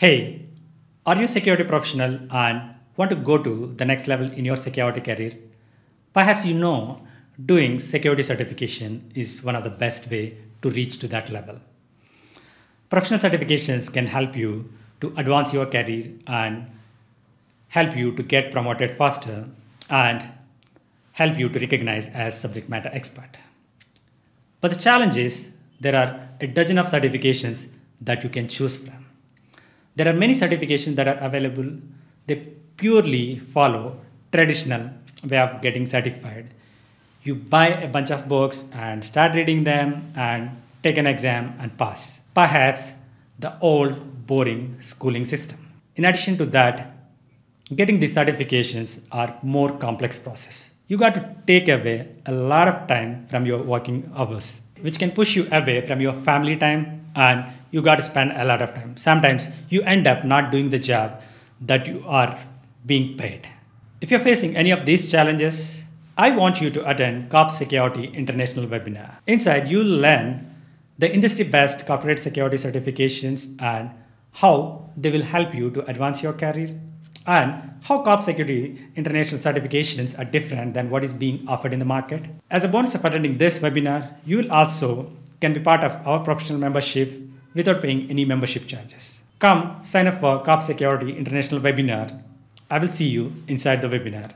Hey, are you a security professional and want to go to the next level in your security career? Perhaps you know doing security certification is one of the best way to reach to that level. Professional certifications can help you to advance your career and help you to get promoted faster and help you to recognize as subject matter expert. But the challenge is there are a dozen of certifications that you can choose from. There are many certifications that are available. They purely follow traditional way of getting certified. You buy a bunch of books and start reading them and take an exam and pass. Perhaps the old boring schooling system. In addition to that, getting these certifications are more complex process. You got to take away a lot of time from your working hours, which can push you away from your family time, and you got to spend a lot of time. Sometimes you end up not doing the job that you are being paid. If you're facing any of these challenges, I want you to attend COP Security International webinar. Inside, you'll learn the industry best corporate security certifications and how they will help you to advance your career and how COP Security International certifications are different than what is being offered in the market. As a bonus of attending this webinar, you will also can be part of our professional membership without paying any membership charges. Come sign up for COP Security International webinar. I will see you inside the webinar.